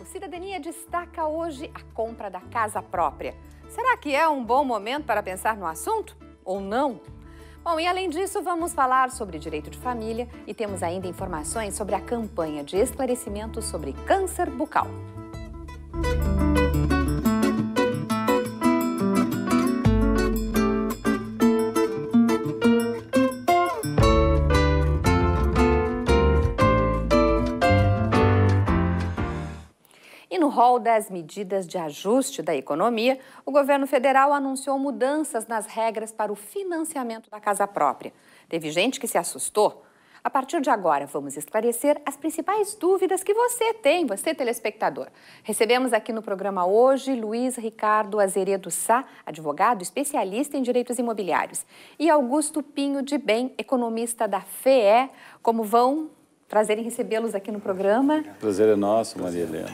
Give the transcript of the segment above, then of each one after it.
o Cidadania destaca hoje a compra da casa própria. Será que é um bom momento para pensar no assunto ou não? Bom, e além disso, vamos falar sobre direito de família e temos ainda informações sobre a campanha de esclarecimento sobre câncer bucal. rol das medidas de ajuste da economia, o governo federal anunciou mudanças nas regras para o financiamento da casa própria. Teve gente que se assustou. A partir de agora, vamos esclarecer as principais dúvidas que você tem, você telespectador. Recebemos aqui no programa hoje Luiz Ricardo Azeredo Sá, advogado especialista em direitos imobiliários, e Augusto Pinho de Bem, economista da FEE. Como vão? Prazer em recebê-los aqui no programa. Prazer é nosso, Maria Helena.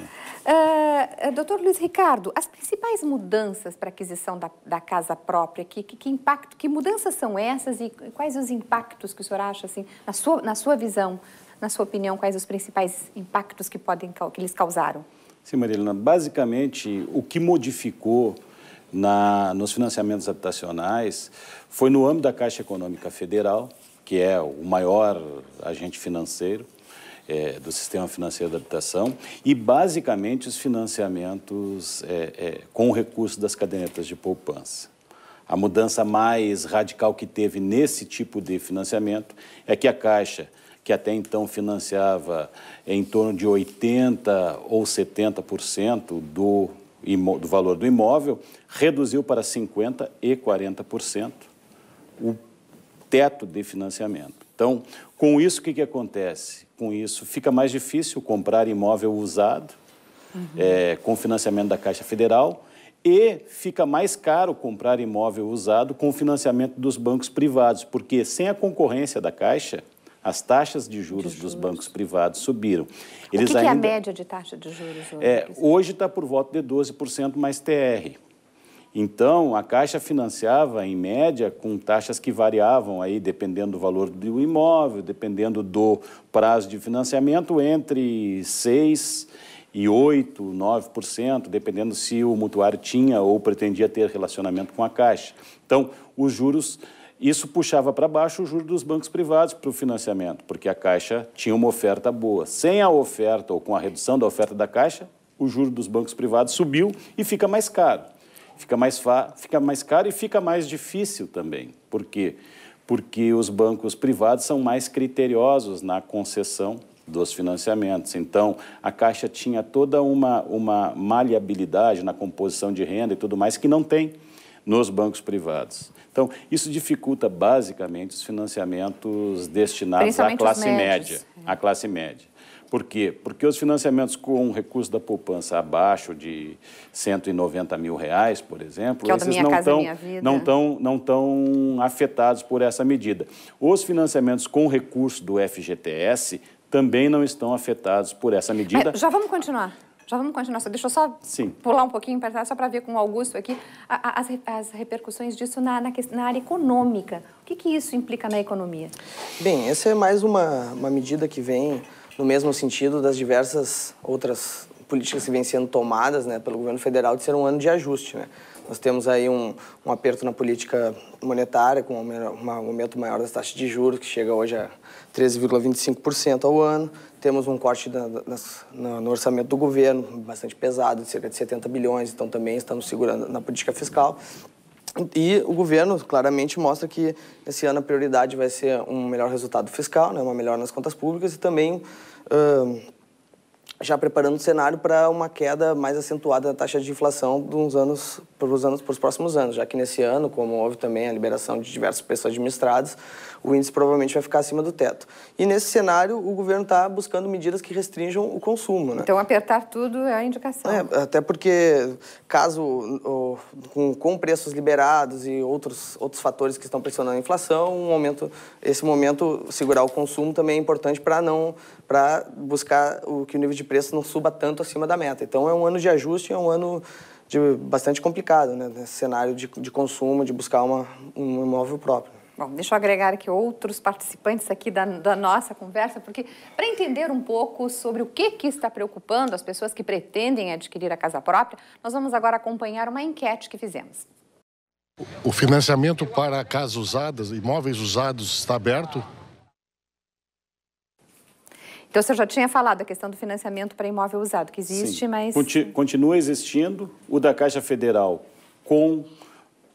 Uh, doutor Luiz Ricardo, as principais mudanças para a aquisição da, da casa própria, que, que, que, impacto, que mudanças são essas e quais os impactos que o senhor acha, assim, na sua, na sua visão, na sua opinião, quais os principais impactos que, podem, que eles causaram? Sim, Maria Helena, basicamente o que modificou na, nos financiamentos habitacionais foi no âmbito da Caixa Econômica Federal, que é o maior agente financeiro é, do sistema financeiro da habitação, e basicamente os financiamentos é, é, com o recurso das cadernetas de poupança. A mudança mais radical que teve nesse tipo de financiamento é que a Caixa, que até então financiava em torno de 80% ou 70% do, do valor do imóvel, reduziu para 50% e 40%. O teto de financiamento. Então, com isso, o que, que acontece? Com isso, fica mais difícil comprar imóvel usado uhum. é, com financiamento da Caixa Federal e fica mais caro comprar imóvel usado com financiamento dos bancos privados, porque sem a concorrência da Caixa, as taxas de juros, de juros. dos bancos privados subiram. Eles o que, ainda... que, é a média de taxa de juros hoje? É, hoje está por volta de 12% mais TR. Então, a Caixa financiava, em média, com taxas que variavam, aí, dependendo do valor do imóvel, dependendo do prazo de financiamento, entre 6% e 8%, 9%, dependendo se o mutuário tinha ou pretendia ter relacionamento com a Caixa. Então, os juros, isso puxava para baixo o juro dos bancos privados para o financiamento, porque a Caixa tinha uma oferta boa. Sem a oferta ou com a redução da oferta da Caixa, o juro dos bancos privados subiu e fica mais caro. Fica mais, fica mais caro e fica mais difícil também. Por quê? Porque os bancos privados são mais criteriosos na concessão dos financiamentos. Então, a Caixa tinha toda uma, uma maleabilidade na composição de renda e tudo mais que não tem nos bancos privados. Então, isso dificulta basicamente os financiamentos destinados à classe média, à classe média. Por quê? Porque os financiamentos com recurso da poupança abaixo de 190 mil reais, por exemplo, é esses não estão não tão, não tão afetados por essa medida. Os financiamentos com recurso do FGTS também não estão afetados por essa medida. já vamos continuar. Já vamos continuar. Deixa eu só Sim. pular um pouquinho para só para ver com o Augusto aqui as, as, repercussões disso na, na, na área econômica. O que, que, isso implica na economia? Bem, essa é mais uma, uma medida que vem no mesmo sentido das diversas outras políticas que vêm sendo tomadas né, pelo governo federal de ser um ano de ajuste. Né? Nós temos aí um, um aperto na política monetária, com um aumento maior das taxas de juros, que chega hoje a 13,25% ao ano. Temos um corte na, na, no orçamento do governo, bastante pesado, de cerca de 70 bilhões, então também estamos segurando na política fiscal. E o governo claramente mostra que esse ano a prioridade vai ser um melhor resultado fiscal, né, uma melhora nas contas públicas e também uh, já preparando o cenário para uma queda mais acentuada da taxa de inflação dos anos para os anos, os próximos anos, já que nesse ano, como houve também a liberação de diversas pessoas administradas, o índice provavelmente vai ficar acima do teto. E nesse cenário, o governo está buscando medidas que restringam o consumo. Né? Então, apertar tudo é a indicação. É, até porque, caso com, com preços liberados e outros, outros fatores que estão pressionando a inflação, um aumento, esse momento, segurar o consumo também é importante para não para buscar o, que o nível de preço não suba tanto acima da meta. Então, é um ano de ajuste, é um ano de bastante complicado, né? Nesse cenário de, de consumo, de buscar uma, um imóvel próprio. Bom, deixa eu agregar aqui outros participantes aqui da, da nossa conversa, porque para entender um pouco sobre o que, que está preocupando as pessoas que pretendem adquirir a casa própria, nós vamos agora acompanhar uma enquete que fizemos. O financiamento para casas usadas, imóveis usados, está aberto? Então, você já tinha falado a questão do financiamento para imóvel usado, que existe, Sim. mas... Continua existindo o da Caixa Federal com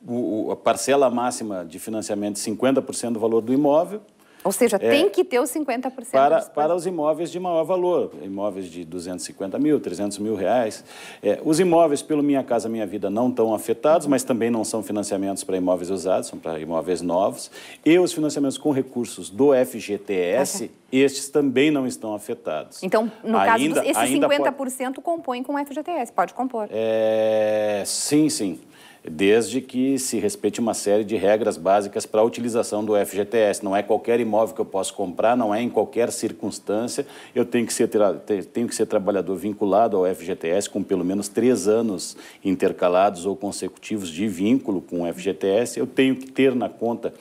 o, a parcela máxima de financiamento de 50% do valor do imóvel ou seja, é, tem que ter os 50% para, para os imóveis de maior valor, imóveis de 250 mil, 300 mil reais. É, os imóveis, pelo Minha Casa Minha Vida, não estão afetados, mas também não são financiamentos para imóveis usados, são para imóveis novos. E os financiamentos com recursos do FGTS, estes também não estão afetados. Então, no ainda, caso, esses 50% pode... compõem com o FGTS, pode compor. É, sim, sim desde que se respeite uma série de regras básicas para a utilização do FGTS. Não é qualquer imóvel que eu posso comprar, não é em qualquer circunstância. Eu tenho que ser, tenho que ser trabalhador vinculado ao FGTS com pelo menos três anos intercalados ou consecutivos de vínculo com o FGTS. Eu tenho que ter na conta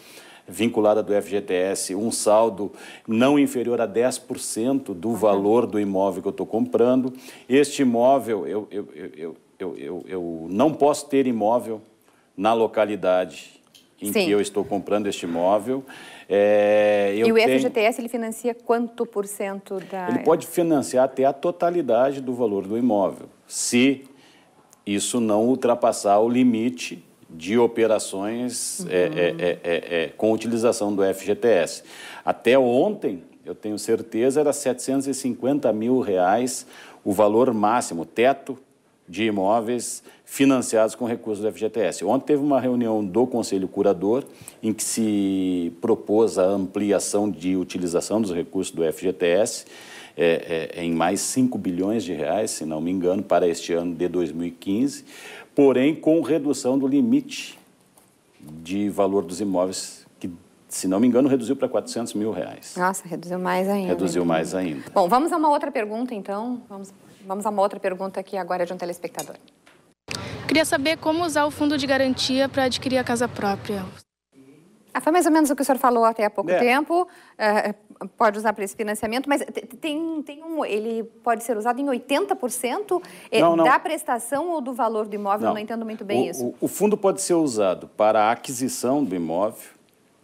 vinculada do FGTS um saldo não inferior a 10% do valor do imóvel que eu estou comprando. Este imóvel, eu, eu, eu, eu eu, eu, eu não posso ter imóvel na localidade em Sim. que eu estou comprando este imóvel. É, e o FGTS ele financia quanto por cento da. Ele pode financiar até a totalidade do valor do imóvel, se isso não ultrapassar o limite de operações uhum. é, é, é, é, é com utilização do FGTS. Até ontem, eu tenho certeza, era 750 mil reais o valor máximo, teto de imóveis financiados com recursos do FGTS. Ontem teve uma reunião do Conselho Curador em que se propôs a ampliação de utilização dos recursos do FGTS é, é, é, em mais 5 bilhões de reais, se não me engano, para este ano de 2015, porém com redução do limite de valor dos imóveis se não me engano, reduziu para 400 mil reais. Nossa, reduziu mais ainda. Reduziu né? mais ainda. Bom, vamos a uma outra pergunta, então. Vamos. Vamos a uma outra pergunta aqui agora é de um telespectador. Queria saber como usar o fundo de garantia para adquirir a casa própria. Ah, foi mais ou menos o que o senhor falou até há pouco é. tempo. É, pode usar para esse financiamento, mas tem, tem um, ele pode ser usado em 80% é não, não. da prestação ou do valor do imóvel? Não, não entendo muito bem o, isso. O, o fundo pode ser usado para a aquisição do imóvel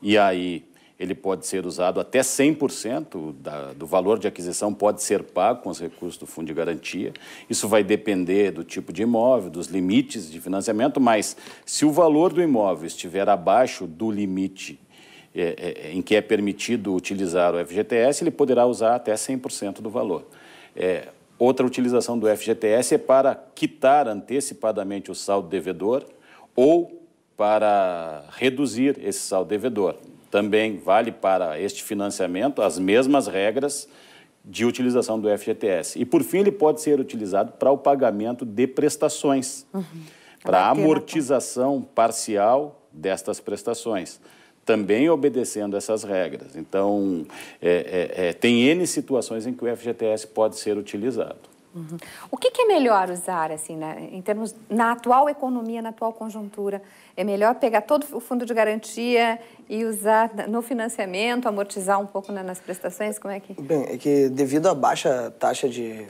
e aí ele pode ser usado até 100% da, do valor de aquisição pode ser pago com os recursos do Fundo de Garantia. Isso vai depender do tipo de imóvel, dos limites de financiamento, mas se o valor do imóvel estiver abaixo do limite é, é, é em que é permitido utilizar o FGTS, ele poderá usar até 100% do valor. É, outra utilização do FGTS é para quitar antecipadamente o saldo devedor ou para reduzir esse saldo devedor também vale para este financiamento as mesmas regras de utilização do FGTS. E, por fim, ele pode ser utilizado para o pagamento de prestações, uhum. para né, tá? amortização parcial destas prestações, também obedecendo essas regras. Então, é, é, é, tem N situações em que o FGTS pode ser utilizado. Uhum. O que, que, é melhor usar, assim, né, em termos na atual economia, na atual conjuntura? É melhor pegar todo o fundo de garantia e usar no financiamento, amortizar um pouco né, nas prestações? Como é que. Bem, é que devido à baixa taxa de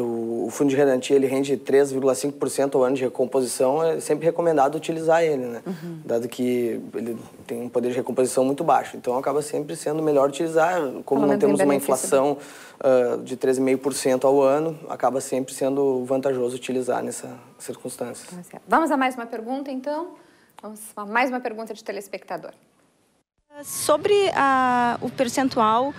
o fundo de garantia ele rende 3,5% ao ano de recomposição, é sempre recomendado utilizar ele, né? Uhum. Dado que ele tem um poder de recomposição muito baixo. Então acaba sempre sendo melhor utilizar, como não temos uma inflação uh, de 3,5% ao ano, acaba sempre sendo vantajoso utilizar nessas circunstâncias. Tá Vamos a mais uma pergunta, então? Vamos a mais uma pergunta de telespectador. Sobre o percentual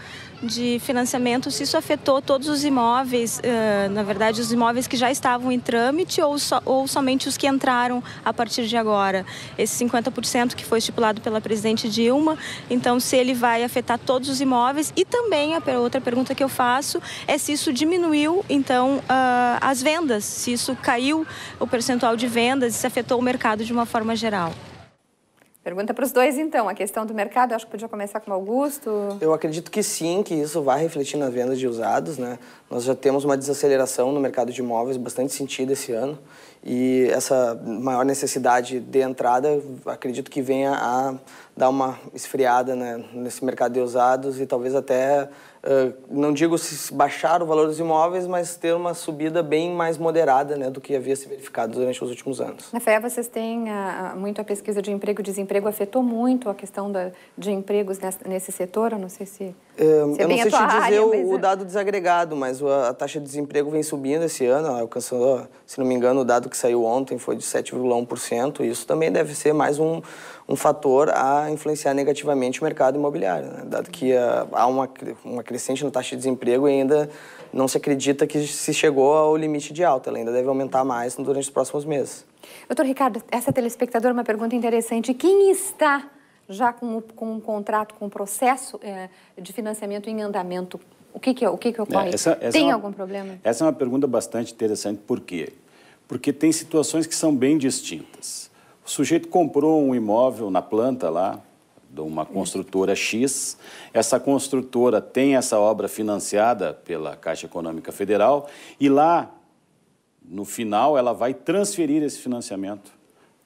de financiamento, se isso afetou todos os imóveis, uh, na verdade, os imóveis que já estavam em trâmite ou, so, ou somente os que entraram a partir de agora? Esse 50% que foi estipulado pela presidente Dilma, então se ele vai afetar todos os imóveis? E também a outra pergunta que eu faço é se isso diminuiu, então, uh, as vendas, se isso caiu o percentual de vendas, se afetou o mercado de uma forma geral. Pergunta para os dois, então. A questão do mercado, acho que podia começar com o Augusto. Eu acredito que sim, que isso vai refletir nas vendas de usados. Né? Nós já temos uma desaceleração no mercado de imóveis bastante sentido esse ano. E essa maior necessidade de entrada, acredito que venha a dar uma esfriada né, nesse mercado de usados e talvez até ah, não digo baixar o valor dos imóveis, mas ter uma subida bem mais moderada né, do que havia se verificado durante os últimos anos. Na FEA, vocês têm a, ah, ah, muito a pesquisa de emprego e desemprego, afetou muito a questão da, de empregos nesse, nesse setor? Eu não sei se é, eu não sei te área, dizer o, dado desagregado, mas a, taxa de desemprego vem subindo esse ano, alcançando, se não me engano, o dado que saiu ontem foi de 7,1%. Isso também deve ser mais um, um fator a influenciar negativamente o mercado imobiliário, né? dado que ah, há uma, uma crescente na taxa de desemprego e ainda não se acredita que se chegou ao limite de alta, ela ainda deve aumentar mais durante os próximos meses. Doutor Ricardo, essa telespectadora uma pergunta interessante. Quem está já com, com um contrato, com um processo é, de financiamento em andamento? O que, que, o que, que ocorre? É, essa, essa Tem é uma, algum problema? Essa é uma pergunta bastante interessante. Por quê? Porque tem situações que são bem distintas. O sujeito comprou um imóvel na planta lá, de uma construtora X. Essa construtora tem essa obra financiada pela Caixa Econômica Federal e lá, no final, ela vai transferir esse financiamento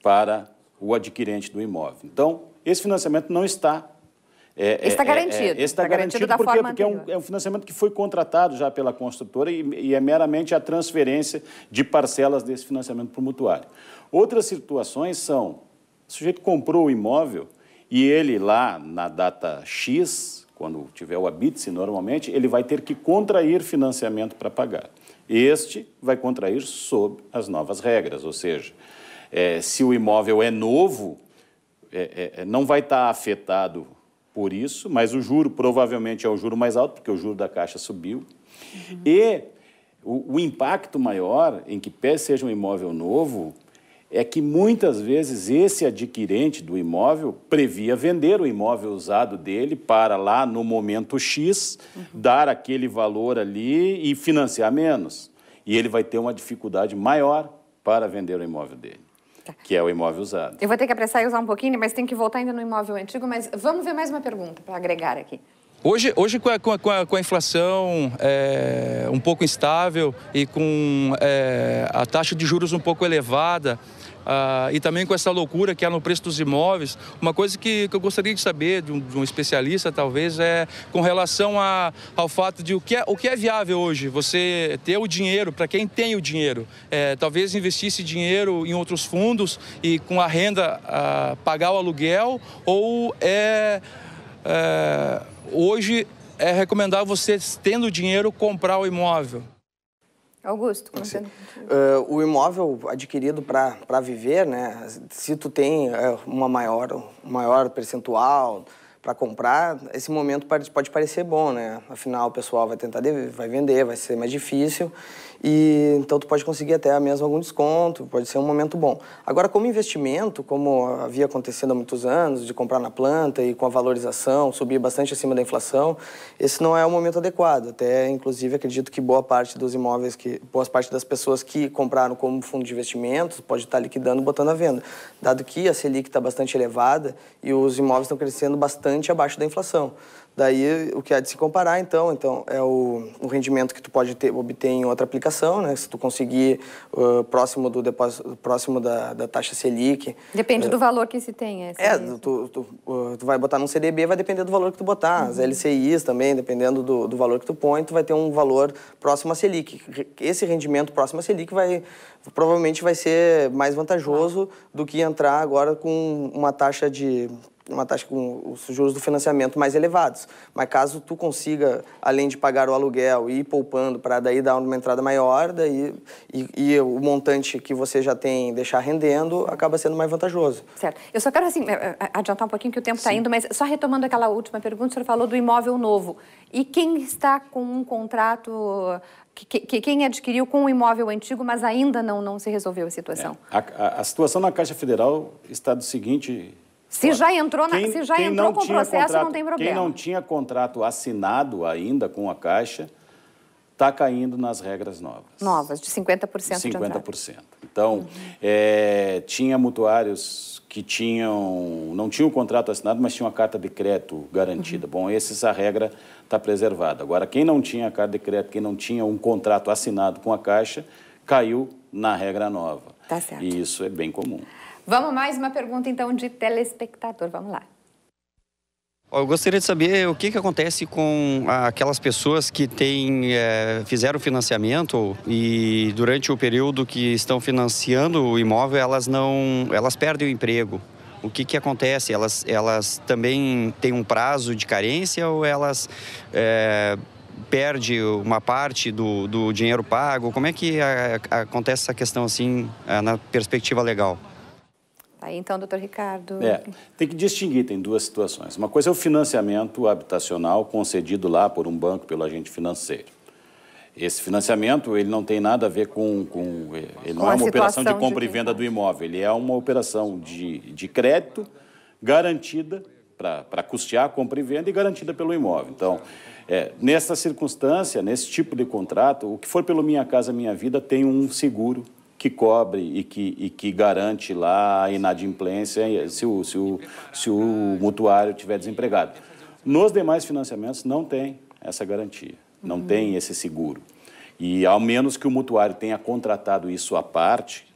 para o adquirente do imóvel. Então, esse financiamento não está é, é está é, é garantido. É, está, está garantido, garantido porque, é um, é, um, financiamento que foi contratado já pela construtora e, e, é meramente a transferência de parcelas desse financiamento para o mutuário. Outras situações são, o sujeito comprou o imóvel e ele lá na data X, quando tiver o habite normalmente, ele vai ter que contrair financiamento para pagar. Este vai contrair sob as novas regras, ou seja, se o imóvel é novo, é, é, é, não vai estar tá afetado por isso, mas o juro provavelmente é o juro mais alto, porque o juro da Caixa subiu. Uhum. E o, o, impacto maior, em que pé seja um imóvel novo, é que muitas vezes esse adquirente do imóvel previa vender o imóvel usado dele para lá no momento X uhum. dar aquele valor ali e financiar menos. E ele vai ter uma dificuldade maior para vender o imóvel dele. Tá. Que é o imóvel usado. Eu vou ter que apressar e usar um pouquinho, mas tem que voltar ainda no imóvel antigo. Mas vamos ver mais uma pergunta para agregar aqui. Hoje, hoje com, a, com, a, com a inflação é, um pouco instável e com é, a taxa de juros um pouco elevada, ah, e também com essa loucura que há no preço dos imóveis. Uma coisa que, que eu gostaria de saber de um, de um, especialista, talvez, é com relação a, ao fato de o que, é, o que é viável hoje, você ter o dinheiro, para quem tem o dinheiro, é, talvez investir esse dinheiro em outros fundos e com a renda ah, pagar o aluguel, ou é, é hoje é recomendável você, tendo dinheiro, comprar o imóvel. Augusto, começando. Uh, o imóvel adquirido para viver, né? Se tu tem é, uma maior, maior percentual para comprar, esse momento pode parecer bom, né? Afinal, o pessoal vai tentar vai vender, vai ser mais difícil. E então tu pode conseguir até mesmo algum desconto, pode ser um momento bom. Agora, como investimento, como havia acontecido há muitos anos, de comprar na planta e com a valorização subir bastante acima da inflação, esse não é o momento adequado. Até inclusive acredito que boa parte dos imóveis que boa parte das pessoas que compraram como fundo de investimentos pode estar liquidando, botando à venda, dado que a Selic está bastante elevada e os imóveis estão crescendo bastante bastante abaixo da inflação. Daí, o que há de se comparar, então, então é o, o rendimento que tu pode ter, obter em outra aplicação, né? Se tu conseguir uh, próximo do depósito, próximo da, da taxa Selic. Depende uh, do valor que se tem. É, é tu, tu, uh, tu, vai botar num CDB, vai depender do valor que tu botar. Uhum. As LCIs também, dependendo do, do valor que tu põe, tu vai ter um valor próximo à Selic. Esse rendimento próximo à Selic vai, provavelmente vai ser mais vantajoso do que entrar agora com uma taxa de uma taxa com os juros do financiamento mais elevados. Mas caso tu consiga, além de pagar o aluguel e ir poupando para daí dar uma entrada maior, daí e, e, o montante que você já tem deixar rendendo acaba sendo mais vantajoso. Certo. Eu só quero assim é, é, adiantar um pouquinho que o tempo está indo, mas só retomando aquela última pergunta, o senhor falou do imóvel novo. E quem está com um contrato que, quem adquiriu com o imóvel antigo, mas ainda não, não se resolveu a situação? É. a, a situação na Caixa Federal está do seguinte se já entrou, na, quem, se já entrou com o processo, contrato, não tem problema. Quem não tinha contrato assinado ainda com a Caixa está caindo nas regras novas. Novas, de 50% de 50%. De então, uhum. é, tinha mutuários que tinham, não tinham o contrato assinado, mas tinham a carta de crédito garantida. Uhum. Bom, esse, essa regra está preservada. Agora, quem não tinha a carta de crédito, quem não tinha um contrato assinado com a Caixa, caiu na regra nova. Tá certo. E isso é bem comum. Vamos mais uma pergunta então de telespectador, vamos lá. Eu gostaria de saber o que, que acontece com aquelas pessoas que têm, é, fizeram financiamento e durante o período que estão financiando o imóvel elas não elas perdem o emprego. O que, que acontece? Elas, elas também têm um prazo de carência ou elas é, eh, perdem uma parte do, do dinheiro pago? Como é que a, a, acontece essa questão assim eh, na perspectiva legal? Tá aí então, doutor Ricardo. É, tem que distinguir, tem duas situações. Uma coisa é o financiamento habitacional concedido lá por um banco, pelo agente financeiro. Esse financiamento, ele não tem nada a ver com... com eh, ele com não é uma operação de compra de e venda do imóvel, ele é uma operação de, de crédito garantida para custear a compra e venda e garantida pelo imóvel. Então, é, nessa circunstância, nesse tipo de contrato, o que for pelo Minha Casa Minha Vida tem um seguro que cobre e que, e que garante lá a inadimplência se o, se, o, se o mutuário tiver desempregado. Nos demais financiamentos não tem essa garantia, não uhum. tem esse seguro. E ao menos que o mutuário tenha contratado isso à parte,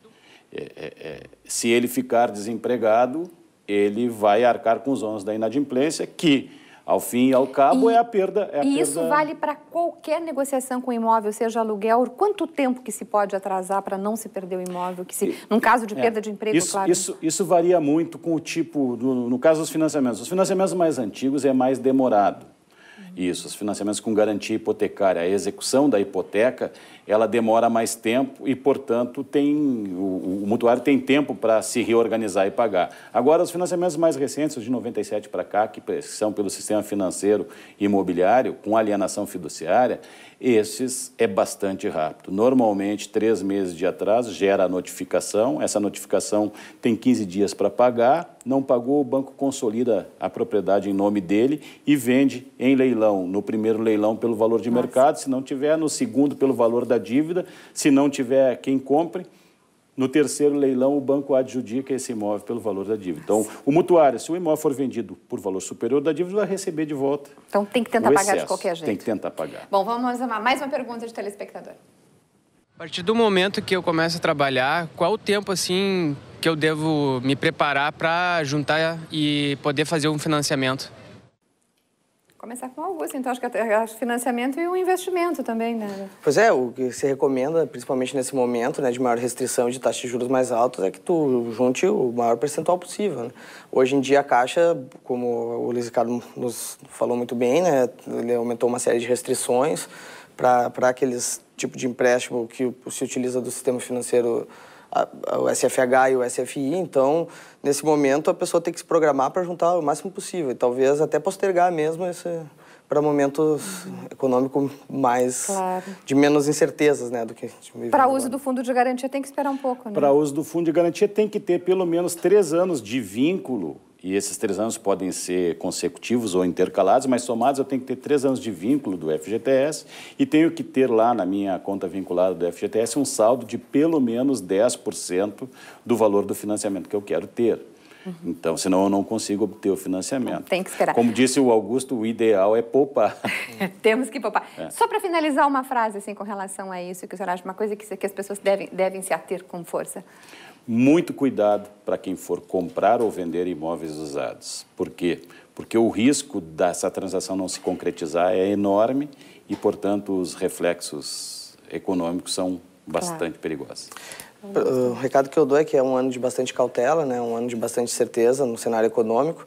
é, é, é, se ele ficar desempregado, ele vai arcar com os ônus da inadimplência que ao fim e ao cabo e, é a perda. É a e perda... isso vale para qualquer negociação com imóvel, seja aluguel, quanto tempo que se pode atrasar para não se perder o imóvel? Que se, e, num caso de é, perda de emprego, isso, claro. Isso, isso varia muito com o tipo, do. no caso dos financiamentos. Os financiamentos mais antigos é mais demorado. Isso, os financiamentos com garantia hipotecária. A execução da hipoteca, ela demora mais tempo e, portanto, tem, o, o mutuário tem tempo para se reorganizar e pagar. Agora, os financiamentos mais recentes, os de 97 para cá, que são pelo sistema financeiro imobiliário, com alienação fiduciária, esses é bastante rápido. Normalmente, três meses de atraso gera a notificação. Essa notificação tem 15 dias para pagar não pagou, o banco consolida a propriedade em nome dele e vende em leilão, no primeiro leilão pelo valor de Nossa. mercado, se não tiver, no segundo pelo valor da dívida, se não tiver quem compre. No terceiro leilão, o banco adjudica esse imóvel pelo valor da dívida. Então, o mutuário, se o imóvel for vendido por valor superior da dívida, vai receber de volta. Então, tem que tentar pagar excesso. de qualquer jeito. Tem que tentar pagar. Bom, vamos a mais uma pergunta de telespectador. A partir do momento que eu começo a trabalhar, qual o tempo assim que eu devo me preparar para juntar e poder fazer um financiamento? Começar com o Augusto, assim, então acho que acho financiamento e o investimento também, né? Pois é, o que se recomenda, principalmente nesse momento né, de maior restrição de taxas de juros mais altas, é que tu junte o maior percentual possível. Né? Hoje em dia a Caixa, como o Luiz Ricardo nos falou muito bem, né, ele aumentou uma série de restrições para aqueles tipo de empréstimo que se utiliza do sistema financeiro o SFH e o SFI, então, nesse momento, a pessoa tem que se programar para juntar o máximo possível e talvez até postergar mesmo esse para momentos uhum. econômicos mais claro. de menos incertezas, né, do que para uso do fundo de garantia tem que esperar um pouco, né? Para uso do fundo de garantia tem que ter pelo menos três anos de vínculo e esses três anos podem ser consecutivos ou intercalados, mas somados eu tenho que ter três anos de vínculo do FGTS e tenho que ter lá na minha conta vinculada do FGTS um saldo de pelo menos 10% do valor do financiamento que eu quero ter. Uhum. Então, senão eu não consigo obter o financiamento. Tem que esperar. Como disse o Augusto, o ideal é poupar. Temos que poupar. É. Só para finalizar uma frase assim, com relação a isso, que o senhor acha uma coisa que, que as pessoas devem, devem se ater com força. Muito cuidado para quem for comprar ou vender imóveis usados. Por quê? Porque o risco dessa transação não se concretizar é enorme e, portanto, os reflexos econômicos são bastante claro. perigosos. O recado que eu dou é que é um ano de bastante cautela, né? um ano de bastante certeza no cenário econômico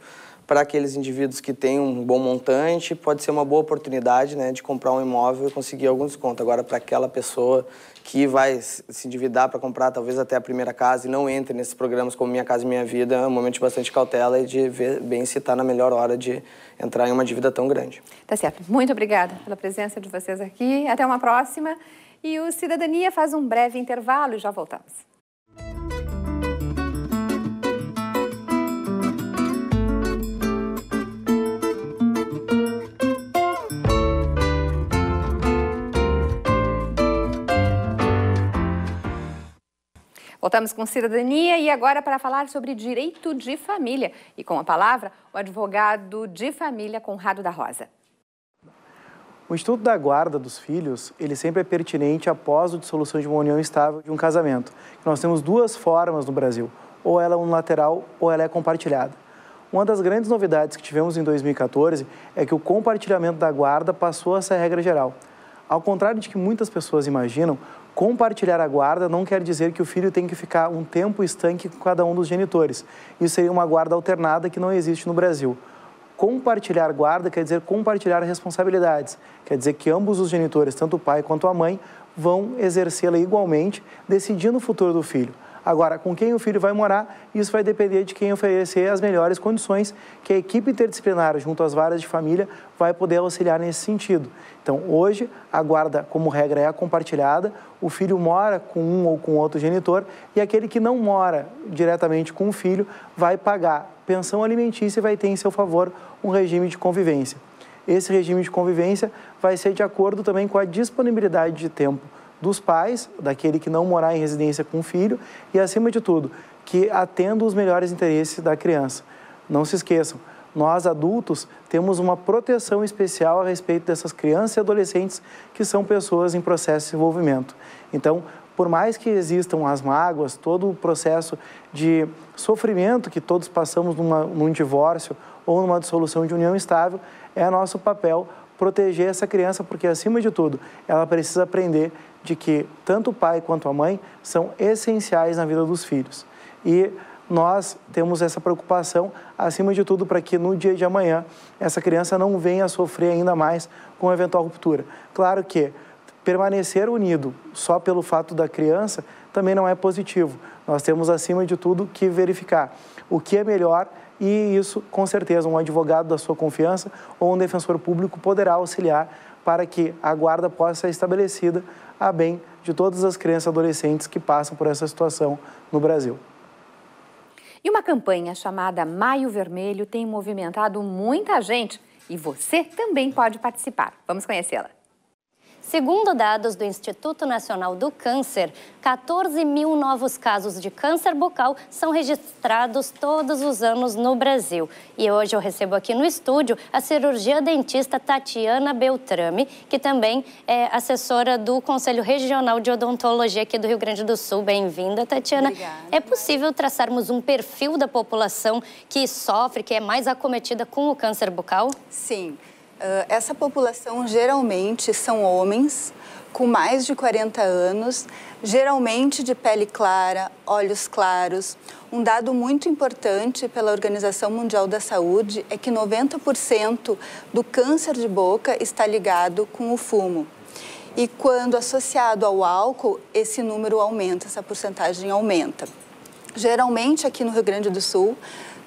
para aqueles indivíduos que têm um bom montante, pode ser uma boa oportunidade né, de comprar um imóvel e conseguir algum desconto. Agora, para aquela pessoa que vai se endividar para comprar talvez até a primeira casa e não entre nesses programas como Minha Casa Minha Vida, é um momento de bastante cautela e de ver bem se está na melhor hora de entrar em uma dívida tão grande. Tá certo. Muito obrigada pela presença de vocês aqui. Até uma próxima. E o Cidadania faz um breve intervalo e já voltamos. Voltamos com cidadania e agora para falar sobre direito de família. E com a palavra, o advogado de família Conrado da Rosa. O Instituto da Guarda dos Filhos, ele sempre é pertinente após a dissolução de uma união estável de um casamento. Nós temos duas formas no Brasil, ou ela é unilateral ou ela é compartilhada. Uma das grandes novidades que tivemos em 2014 é que o compartilhamento da guarda passou a ser regra geral. Ao contrário de que muitas pessoas imaginam, Compartilhar a guarda não quer dizer que o filho tem que ficar um tempo estanque com cada um dos genitores. Isso seria uma guarda alternada que não existe no Brasil. Compartilhar guarda quer dizer compartilhar responsabilidades. Quer dizer que ambos os genitores, tanto o pai quanto a mãe, vão exercê-la igualmente, decidindo o futuro do filho. Agora, com quem o filho vai morar, isso vai depender de quem oferecer as melhores condições, que a equipe interdisciplinar junto às varas de família vai poder auxiliar nesse sentido. Então, hoje, a guarda, como regra, é compartilhada, o filho mora com um ou com outro genitor e aquele que não mora diretamente com o filho vai pagar pensão alimentícia e vai ter em seu favor um regime de convivência. Esse regime de convivência vai ser de acordo também com a disponibilidade de tempo dos pais, daquele que não morar em residência com o filho e, acima de tudo, que atenda os melhores interesses da criança. Não se esqueçam, nós adultos temos uma proteção especial a respeito dessas crianças e adolescentes que são pessoas em processo de desenvolvimento. Então, por mais que existam as mágoas, todo o processo de sofrimento que todos passamos numa, num divórcio ou numa dissolução de união estável, é nosso papel proteger essa criança, porque acima de tudo, ela precisa aprender de que tanto o pai quanto a mãe são essenciais na vida dos filhos. E nós temos essa preocupação, acima de tudo, para que no dia de amanhã essa criança não venha a sofrer ainda mais com eventual ruptura. Claro que permanecer unido só pelo fato da criança também não é positivo. Nós temos, acima de tudo, que verificar o que é melhor e isso, com certeza, um advogado da sua confiança ou um defensor público poderá auxiliar para que a guarda possa ser estabelecida a bem de todas as crianças e adolescentes que passam por essa situação no Brasil. E uma campanha chamada Maio Vermelho tem movimentado muita gente e você também pode participar. Vamos conhecê-la. Segundo dados do Instituto Nacional do Câncer, 14 mil novos casos de câncer bucal são registrados todos os anos no Brasil. E hoje eu recebo aqui no estúdio a cirurgia dentista Tatiana Beltrame, que também é assessora do Conselho Regional de Odontologia aqui do Rio Grande do Sul. Bem-vinda, Tatiana. Obrigada. É possível traçarmos um perfil da população que sofre, que é mais acometida com o câncer bucal? Sim. Ah, essa população geralmente são homens com mais de 40 anos, geralmente de pele clara, olhos claros. Um dado muito importante pela Organização Mundial da Saúde é que 90% do câncer de boca está ligado com o fumo. E quando associado ao álcool, esse número aumenta, essa porcentagem aumenta. Geralmente aqui no Rio Grande do Sul,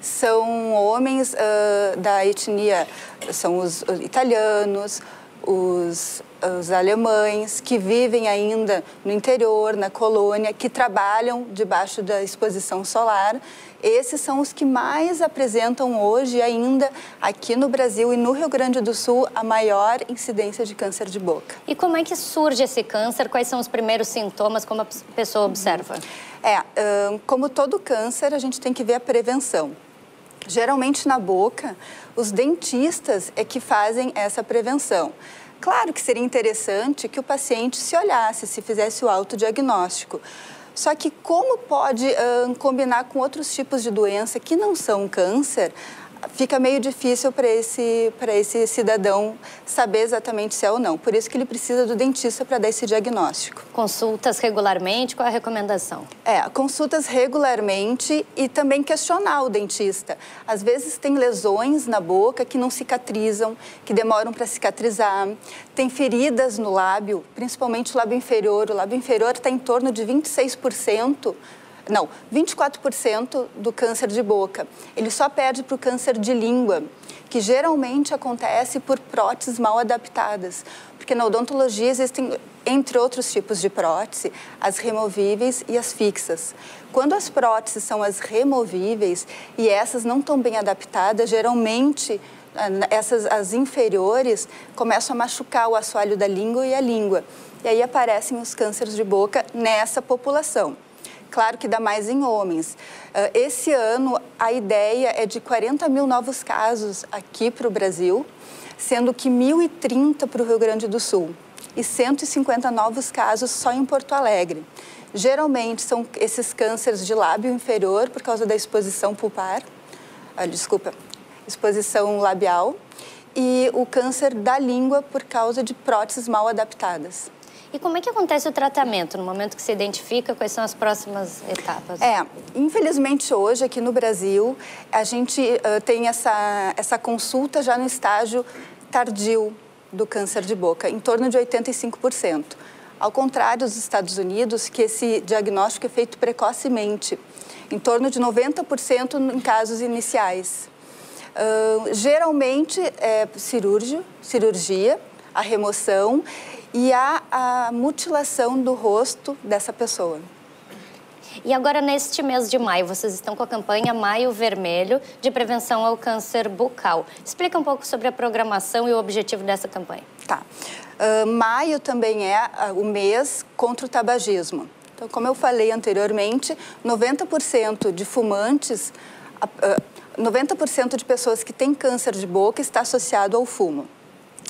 são homens uh, da etnia, são os, italianos, os, os, alemães que vivem ainda no interior, na colônia, que trabalham debaixo da exposição solar. Esses são os que mais apresentam hoje, ainda aqui no Brasil e no Rio Grande do Sul, a maior incidência de câncer de boca. E como é que surge esse câncer? Quais são os primeiros sintomas? Como a pessoa observa? É, ah, como todo câncer, a gente tem que ver a prevenção. Geralmente na boca, os dentistas é que fazem essa prevenção. Claro que seria interessante que o paciente se olhasse, se fizesse o autodiagnóstico. Só que como pode combinar com outros tipos de doença que não são câncer, fica meio difícil para esse, esse cidadão saber exatamente se é ou não. Por isso que ele precisa do dentista para dar esse diagnóstico. Consultas regularmente, qual a recomendação? É, consultas regularmente e também questionar o dentista. Às vezes tem lesões na boca que não cicatrizam, que demoram para cicatrizar. Tem feridas no lábio, principalmente o lábio inferior. O lábio inferior está em torno de 26% não, 24% do câncer de boca. Ele só perde para o câncer de língua, que geralmente acontece por próteses mal adaptadas. Porque na odontologia existem, entre outros tipos de prótese, as removíveis e as fixas. Quando as próteses são as removíveis e essas não estão bem adaptadas, geralmente ah, essas as inferiores começam a machucar o assoalho da língua e a língua. E aí aparecem os cânceres de boca nessa população. Claro que dá mais em homens. Eh, esse ano, a ideia é de 40 mil novos casos aqui para o Brasil, sendo que 1.030 para o Rio Grande do Sul e 150 novos casos só em Porto Alegre. Geralmente são esses cânceres de lábio inferior por causa da exposição pulpar, ah, desculpa, exposição labial, e o câncer da língua por causa de próteses mal adaptadas. E como é que acontece o tratamento no momento que se identifica? Quais são as próximas etapas? É, infelizmente hoje aqui no Brasil a gente uh, tem essa, essa consulta já no estágio tardio do câncer de boca, em torno de 85%. Ao contrário dos Estados Unidos, que esse diagnóstico é feito precocemente, em torno de 90% em casos iniciais. Uh, geralmente é cirúrgio, cirurgia, a remoção e há a mutilação do rosto dessa pessoa. E agora, neste mês de maio, vocês estão com a campanha Maio Vermelho de prevenção ao câncer bucal. Explica um pouco sobre a programação e o objetivo dessa campanha. Tá. Uh, maio também é ah, o mês contra o tabagismo. Então, como eu falei anteriormente, 90% de fumantes, uh, ah, 90% de pessoas que têm câncer de boca está associado ao fumo.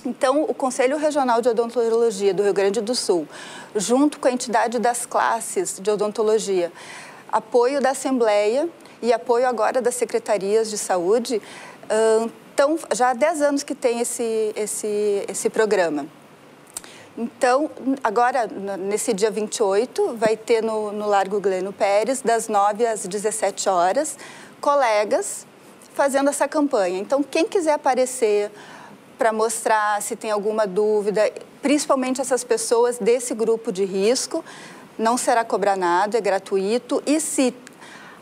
Então, o Conselho Regional de Odontologia do Rio Grande do Sul, junto com a entidade das classes de odontologia, apoio da Assembleia e apoio agora das secretarias de saúde, então, já há 10 anos que tem esse, esse, esse programa. Então, agora, nesse dia 28, vai ter no, no Largo Gleno Pérez, das 9 às 17 horas, colegas fazendo essa campanha. Então, quem quiser aparecer, para mostrar se tem alguma dúvida, principalmente essas pessoas desse grupo de risco. Não será cobrado nada, é gratuito. E se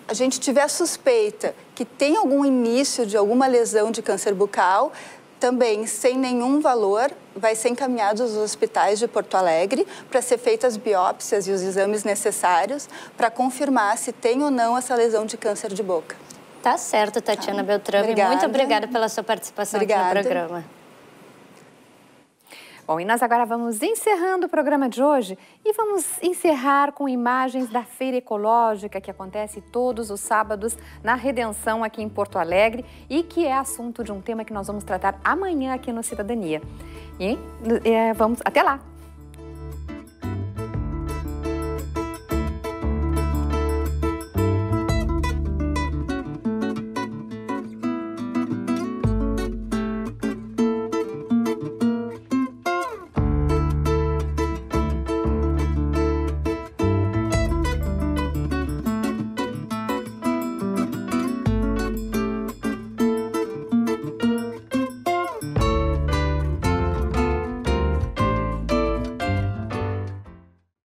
a gente tiver suspeita que tem algum início de alguma lesão de câncer bucal, também, sem nenhum valor, vai ser encaminhado aos hospitais de Porto Alegre para ser feitas as biópsias e os exames necessários para confirmar se tem ou não essa lesão de câncer de boca. Tá certo, Tatiana tá. Beltrame. Muito obrigada pela sua participação obrigada. aqui no programa. Bom, e nós agora vamos encerrando o programa de hoje e vamos encerrar com imagens da feira ecológica que acontece todos os sábados na Redenção aqui em Porto Alegre e que é assunto de um tema que nós vamos tratar amanhã aqui no Cidadania. E é, vamos até lá!